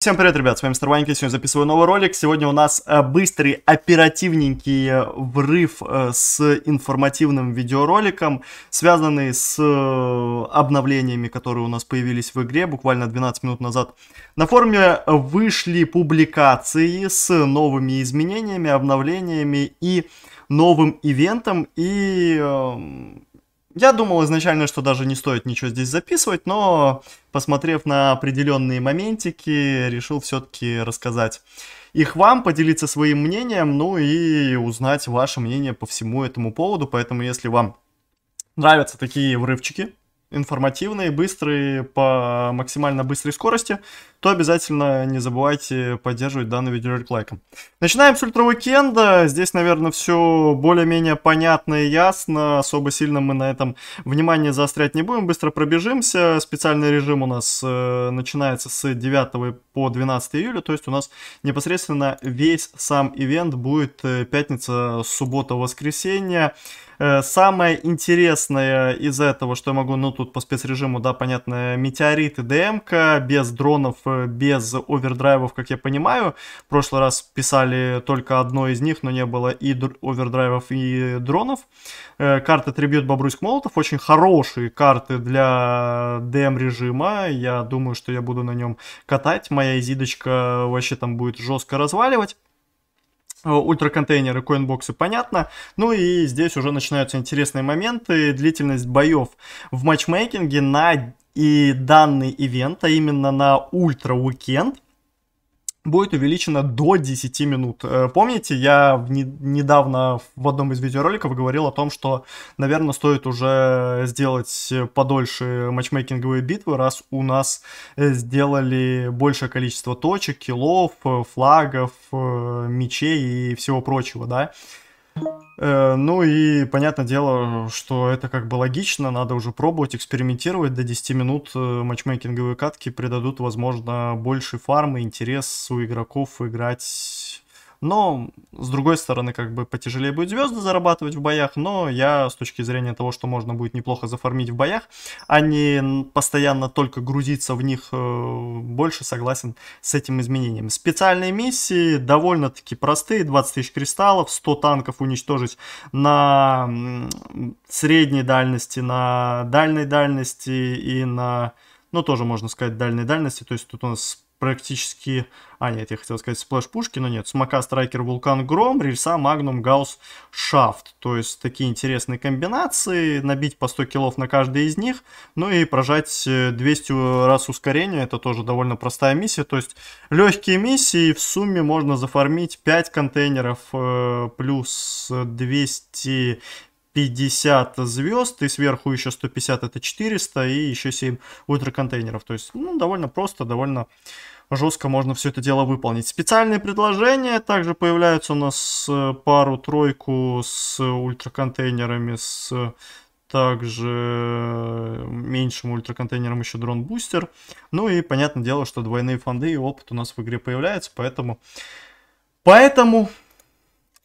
Всем привет, ребят, с вами Старванька, сегодня записываю новый ролик. Сегодня у нас э, быстрый, оперативненький э, врыв э, с информативным видеороликом, связанный с обновлениями, которые у нас появились в игре буквально 12 минут назад. На форуме вышли публикации с новыми изменениями, обновлениями и новым ивентом, и эм, я думал изначально, что даже не стоит ничего здесь записывать, но посмотрев на определенные моментики, решил все-таки рассказать их вам, поделиться своим мнением, ну и узнать ваше мнение по всему этому поводу. Поэтому, если вам нравятся такие врывчики, информативные, быстрые, по максимально быстрой скорости, то обязательно не забывайте поддерживать данный видеоролик лайком. Начинаем с ультра Здесь, наверное, все более-менее понятно и ясно. Особо сильно мы на этом внимание заострять не будем. Быстро пробежимся. Специальный режим у нас э, начинается с 9 по 12 июля. То есть у нас непосредственно весь сам ивент будет э, пятница, суббота, воскресенье. Э, самое интересное из этого, что я могу, ну тут по спецрежиму, да, понятно, метеориты, ДМК, без дронов, э, без овердрайвов, как я понимаю. В прошлый раз писали только одно из них, но не было и овердрайвов, и дронов. Э, Карта Трибют Бобруйск Молотов, очень хорошие карты для ДМ режима. Я думаю, что я буду на нем катать. Моя изидочка вообще там будет жестко разваливать. Э, ультраконтейнеры, коинбоксы, понятно. Ну и здесь уже начинаются интересные моменты. Длительность боев в матчмейкинге на и данный ивент, а именно на ультра-уикенд – будет увеличено до 10 минут. Э, помните, я не, недавно в одном из видеороликов говорил о том, что, наверное, стоит уже сделать подольше матчмейкинговые битвы, раз у нас э, сделали большее количество точек, киллов, э, флагов, мечей и всего прочего, да. Э, ну и понятное дело, что это как бы логично, надо уже пробовать, экспериментировать. До 10 минут э, матчмейкинговые катки придадут, возможно, больше фармы, интерес у игроков играть но, с другой стороны, как бы потяжелее будет звезды зарабатывать в боях, но я с точки зрения того, что можно будет неплохо зафармить в боях, а не постоянно только грузиться в них, э, больше согласен с этим изменением. Специальные миссии довольно-таки простые, 20 тысяч кристаллов, 100 танков уничтожить на средней дальности, на дальней дальности и на ну, тоже можно сказать, дальней дальности, то есть тут у нас практически... А, нет, я хотел сказать сплэш-пушки, но нет. Смока, Страйкер, Вулкан, Гром, Рельса, Магнум, гаус Шафт. То есть такие интересные комбинации, набить по 100 килов на каждый из них, ну и прожать 200 э, раз ускорение, это тоже довольно простая миссия. То есть легкие миссии в сумме можно зафармить 5 контейнеров э, плюс 200 50 звезд, и сверху еще 150 это 400, и еще 7 ультраконтейнеров. То есть, ну, довольно просто, довольно жестко можно все это дело выполнить. Специальные предложения также появляются у нас э, пару-тройку с ультраконтейнерами, с также э, меньшим ультраконтейнером еще дрон-бустер. Ну и понятное дело, что двойные фонды и опыт у нас в игре появляется, поэтому... Поэтому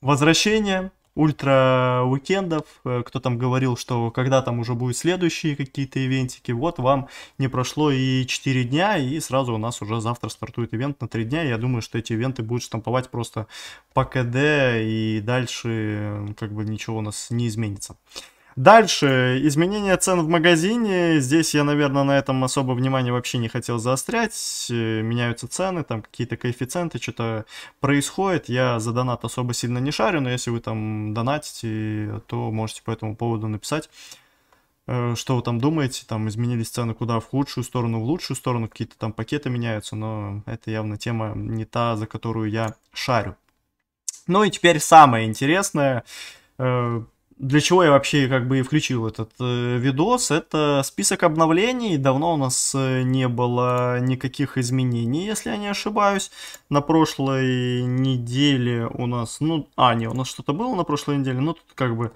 возвращение ультра уикендов, э, кто там говорил, что когда там уже будут следующие какие-то ивентики, вот вам не прошло и 4 дня, и сразу у нас уже завтра стартует ивент на 3 дня, я думаю, что эти ивенты будут штамповать просто по КД, и дальше э, как бы ничего у нас не изменится. Дальше, изменение цен в магазине. Здесь я, наверное, на этом особо внимания вообще не хотел заострять. Э, меняются цены, там какие-то коэффициенты, что-то происходит. Я за донат особо сильно не шарю, но если вы там донатите, то можете по этому поводу написать, э, что вы там думаете. Там изменились цены куда в худшую сторону, в лучшую сторону, какие-то там пакеты меняются, но это явно тема не та, за которую я шарю. Ну и теперь самое интересное э, для чего я вообще как бы и включил этот э, видос, это список обновлений. Давно у нас э, не было никаких изменений, если я не ошибаюсь. На прошлой неделе у нас, ну, а, не, у нас что-то было на прошлой неделе, но тут как бы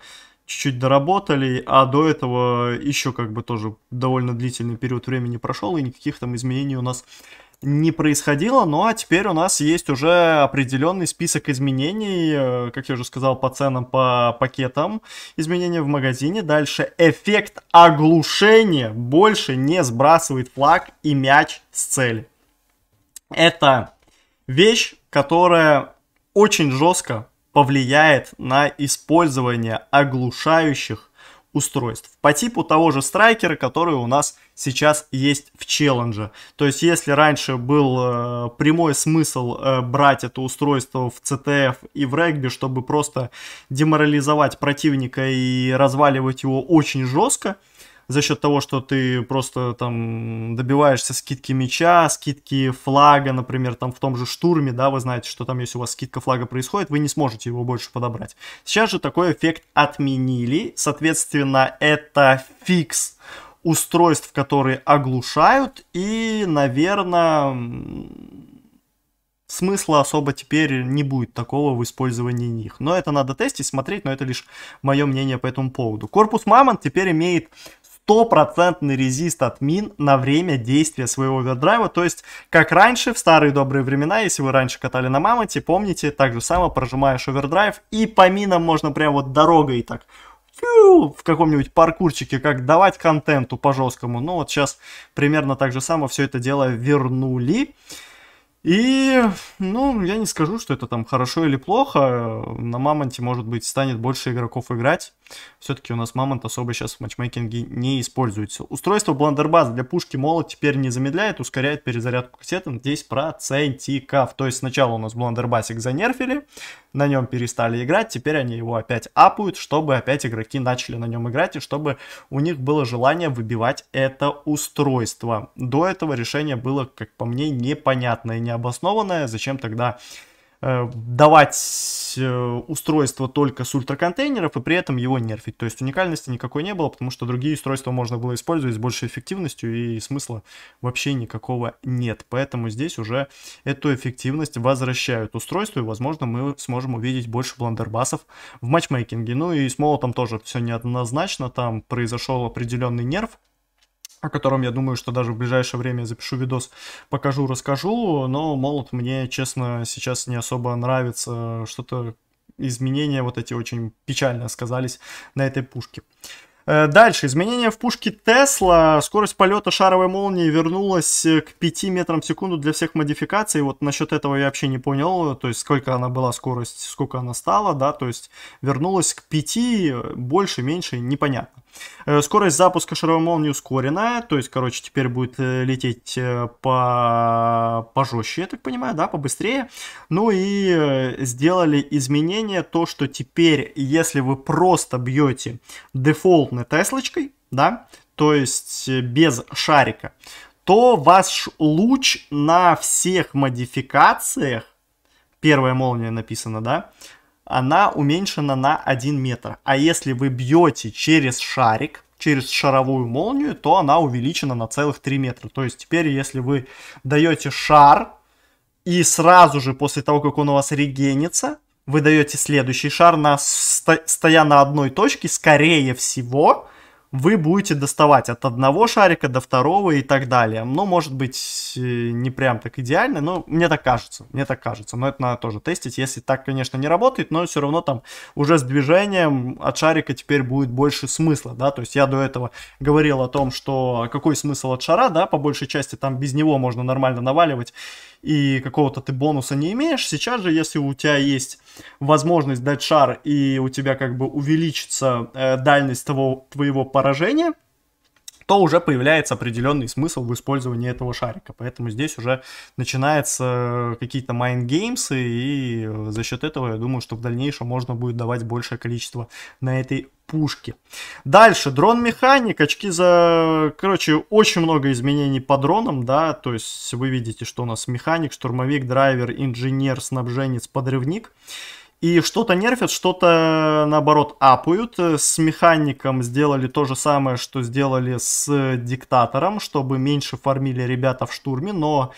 чуть-чуть доработали, а до этого еще как бы тоже довольно длительный период времени прошел, и никаких там изменений у нас не происходило. Ну а теперь у нас есть уже определенный список изменений, э, как я уже сказал, по ценам, по пакетам. Изменения в магазине. Дальше эффект оглушения больше не сбрасывает флаг и мяч с цели. Это вещь, которая очень жестко повлияет на использование оглушающих устройств по типу того же страйкера, который у нас сейчас есть в челлендже. То есть если раньше был э, прямой смысл э, брать это устройство в CTF и в регби, чтобы просто деморализовать противника и разваливать его очень жестко, за счет того, что ты просто там добиваешься скидки мяча, скидки флага, например, там в том же штурме, да, вы знаете, что там, если у вас скидка флага происходит, вы не сможете его больше подобрать. Сейчас же такой эффект отменили, соответственно, это фикс устройств, которые оглушают, и, наверное, смысла особо теперь не будет такого в использовании них. Но это надо тестить, смотреть, но это лишь мое мнение по этому поводу. Корпус Мамонт теперь имеет стопроцентный резист от мин на время действия своего овердрайва. То есть, как раньше, в старые добрые времена, если вы раньше катали на мамонте, помните, так же самое прожимаешь овердрайв, и по минам можно прям вот дорогой так в каком-нибудь паркурчике, как давать контенту по жесткому. Ну вот сейчас примерно так же самое все это дело вернули. И, ну, я не скажу, что это там хорошо или плохо. На Мамонте, может быть, станет больше игроков играть. Все-таки у нас Мамонт особо сейчас в матчмейкинге не используется. Устройство Блендербаз для пушки молот теперь не замедляет, ускоряет перезарядку кассет на 10%. То есть сначала у нас Бландербасик занерфили, на нем перестали играть, теперь они его опять апают, чтобы опять игроки начали на нем играть и чтобы у них было желание выбивать это устройство. До этого решение было, как по мне, непонятное, не обоснованное, зачем тогда э, давать э, устройство только с ультраконтейнеров и при этом его нерфить. То есть уникальности никакой не было, потому что другие устройства можно было использовать с большей эффективностью и смысла вообще никакого нет. Поэтому здесь уже эту эффективность возвращают устройству и, возможно, мы сможем увидеть больше бландербасов в матчмейкинге. Ну и с молотом тоже все неоднозначно, там произошел определенный нерв, о котором я думаю, что даже в ближайшее время я запишу видос, покажу, расскажу, но молот мне, честно, сейчас не особо нравится, что-то изменения вот эти очень печально сказались на этой пушке. Э, дальше. Изменения в пушке Тесла. Скорость полета шаровой молнии вернулась к 5 метрам в секунду для всех модификаций. Вот насчет этого я вообще не понял. То есть, сколько она была скорость, сколько она стала, да. То есть, вернулась к 5, больше, меньше, непонятно. Э, скорость запуска шаровой молнии ускоренная, то есть, короче, теперь будет э, лететь э, по... пожестче, я так понимаю, да, побыстрее. Ну и сделали изменение, то, что теперь, если вы просто бьете дефолтной Теслочкой, да, то есть без шарика, то ваш луч на всех модификациях, первая молния написана, да, она уменьшена на 1 метр. А если вы бьете через шарик, через шаровую молнию, то она увеличена на целых 3 метра. То есть теперь, если вы даете шар, и сразу же после того, как он у вас регенится, вы даете следующий шар, на, стоя на одной точке, скорее всего, вы будете доставать от одного шарика до второго и так далее. Ну, может быть, э, не прям так идеально, но мне так кажется, мне так кажется. Но это надо тоже тестить, если так, конечно, не работает, но все равно там уже с движением от шарика теперь будет больше смысла, да, то есть я до этого говорил о том, что какой смысл от шара, да, по большей части там без него можно нормально наваливать и какого-то ты бонуса не имеешь. Сейчас же, если у тебя есть возможность дать шар и у тебя как бы увеличится э, дальность того твоего пара поражение, то уже появляется определенный смысл в использовании этого шарика. Поэтому здесь уже начинаются какие-то майнгеймсы, и за счет этого, я думаю, что в дальнейшем можно будет давать большее количество на этой пушке. Дальше, дрон-механик, очки за... Короче, очень много изменений по дронам, да, то есть вы видите, что у нас механик, штурмовик, драйвер, инженер, снабженец, подрывник. И что-то нерфят, что-то, наоборот, апают. С механиком сделали то же самое, что сделали с диктатором, чтобы меньше фармили ребята в штурме, но...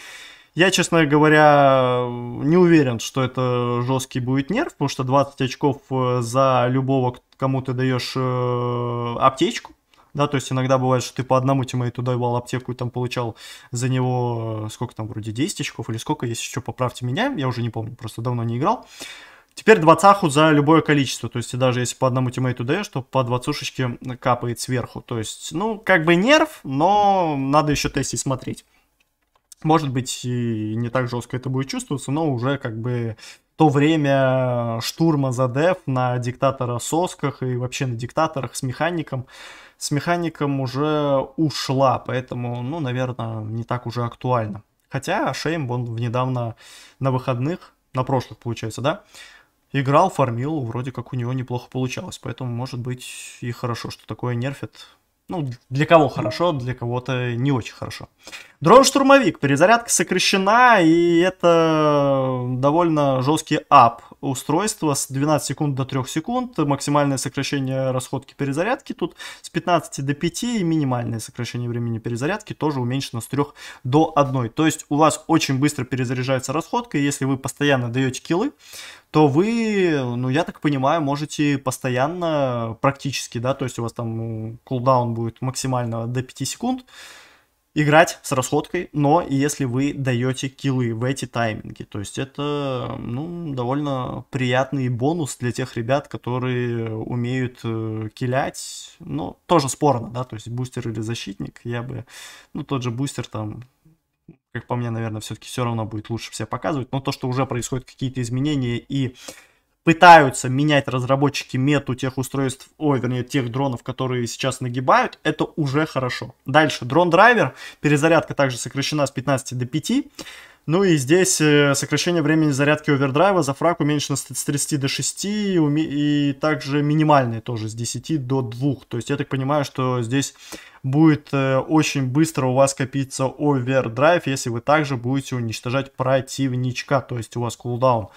Я, честно говоря, не уверен, что это жесткий будет нерв, потому что 20 очков э, за любого, кому ты даешь э, аптечку, да, то есть иногда бывает, что ты по одному тиммейту давал аптеку и там получал за него, э, сколько там, вроде 10 очков или сколько, если еще поправьте меня, я уже не помню, просто давно не играл. Теперь двадцаху за любое количество, то есть даже если по одному тиммейту даешь, то по двадцушечке капает сверху. То есть, ну, как бы нерв, но надо еще тестить, смотреть. Может быть, и не так жестко это будет чувствоваться, но уже как бы то время штурма за деф на диктатора сосках и вообще на диктаторах с механиком, с механиком уже ушла, поэтому, ну, наверное, не так уже актуально. Хотя Шейм, он в недавно на выходных, на прошлых, получается, да, играл, фармил, вроде как у него неплохо получалось. Поэтому, может быть, и хорошо, что такое нерфит. Ну, для кого хорошо, для кого-то не очень хорошо. Дрон-штурмовик. Перезарядка сокращена, и это довольно жесткий ап устройства с 12 секунд до 3 секунд, максимальное сокращение расходки перезарядки тут с 15 до 5 и минимальное сокращение времени перезарядки тоже уменьшено с 3 до 1. То есть у вас очень быстро перезаряжается расходка, и если вы постоянно даете килы, то вы, ну я так понимаю, можете постоянно практически, да, то есть у вас там кулдаун будет максимально до 5 секунд, играть с расходкой, но если вы даете киллы в эти тайминги. То есть это ну, довольно приятный бонус для тех ребят, которые умеют э, килять. Но тоже спорно, да, то есть бустер или защитник. Я бы, ну тот же бустер там как по мне, наверное, все-таки все равно будет лучше все показывать. Но то, что уже происходят какие-то изменения и пытаются менять разработчики мету тех устройств, ой, вернее, тех дронов, которые сейчас нагибают, это уже хорошо. Дальше, дрон-драйвер, перезарядка также сокращена с 15 до 5. Ну и здесь э, сокращение времени зарядки овердрайва за фраг уменьшено с 30 до 6 и также минимальные тоже с 10 до 2. То есть я так понимаю, что здесь будет э, очень быстро у вас копиться овердрайв, если вы также будете уничтожать противничка. То есть у вас кулдаун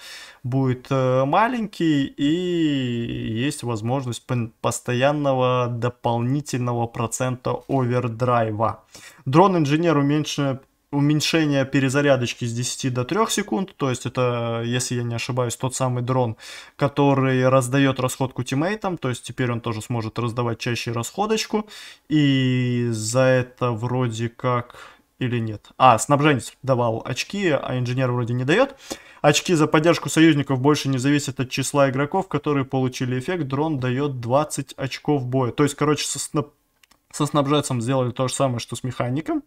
будет э, маленький и есть возможность постоянного дополнительного процента овердрайва. Дрон-инженер уменьшено уменьшение перезарядочки с 10 до 3 секунд, то есть это, если я не ошибаюсь, тот самый дрон, который раздает расходку тиммейтам, то есть теперь он тоже сможет раздавать чаще расходочку, и за это вроде как или нет. А, снабженец давал очки, а инженер вроде не дает. Очки за поддержку союзников больше не зависят от числа игроков, которые получили эффект. Дрон дает 20 очков боя. То есть, короче, со, снаб... со снабженцем сделали то же самое, что с механиком.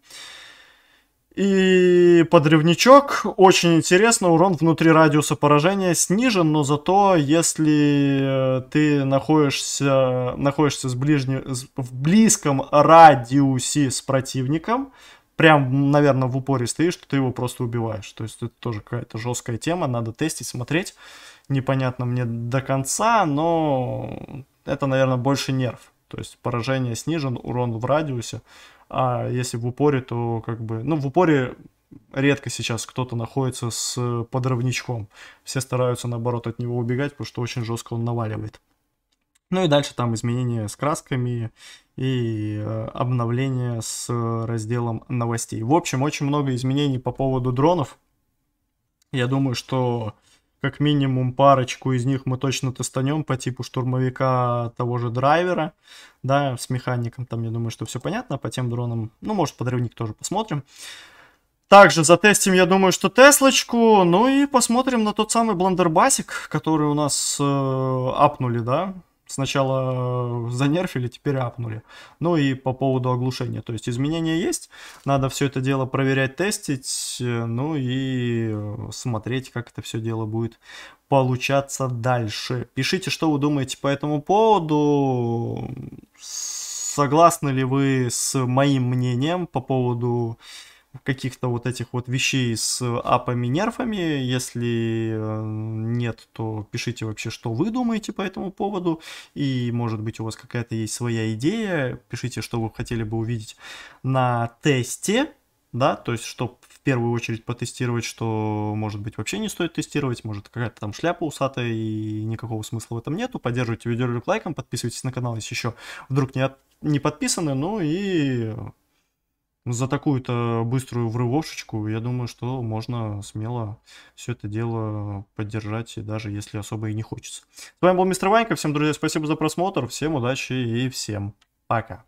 И подрывничок, очень интересно, урон внутри радиуса поражения снижен, но зато если э, ты находишься, находишься с ближне, в близком радиусе с противником, прям, наверное, в упоре стоишь, то ты его просто убиваешь. То есть это тоже какая-то жесткая тема, надо тестить, смотреть. Непонятно мне до конца, но это, наверное, больше нерв. То есть поражение снижен, урон в радиусе. А если в упоре, то как бы... Ну, в упоре редко сейчас кто-то находится с подровничком. Все стараются, наоборот, от него убегать, потому что очень жестко он наваливает. Ну и дальше там изменения с красками и э, обновление с разделом новостей. В общем, очень много изменений по поводу дронов. Я думаю, что как минимум парочку из них мы точно тестанем по типу штурмовика того же драйвера, да, с механиком там, я думаю, что все понятно, а по тем дронам, ну, может, подрывник тоже посмотрим. Также затестим, я думаю, что Теслочку, ну и посмотрим на тот самый Блендербасик, который у нас э, апнули, да, сначала э, занерфили, теперь апнули. Ну и по поводу оглушения. То есть изменения есть, надо все это дело проверять, тестить, э, ну и э, смотреть, как это все дело будет получаться дальше. Пишите, что вы думаете по этому поводу. Согласны ли вы с моим мнением по поводу каких-то вот этих вот вещей с апами, нерфами. Если э, нет, то пишите вообще, что вы думаете по этому поводу. И, может быть, у вас какая-то есть своя идея. Пишите, что вы хотели бы увидеть на тесте. Да, то есть, чтобы в первую очередь потестировать, что, может быть, вообще не стоит тестировать, может, какая-то там шляпа усатая, и никакого смысла в этом нету. Поддерживайте видеоролик лайком, подписывайтесь на канал, если еще вдруг не, от... не подписаны, ну и ну, за такую-то быструю врывовшечку, я думаю, что можно смело все это дело поддержать, и даже если особо и не хочется. С вами был Мистер Ванька, всем, друзья, спасибо за просмотр, всем удачи и всем пока.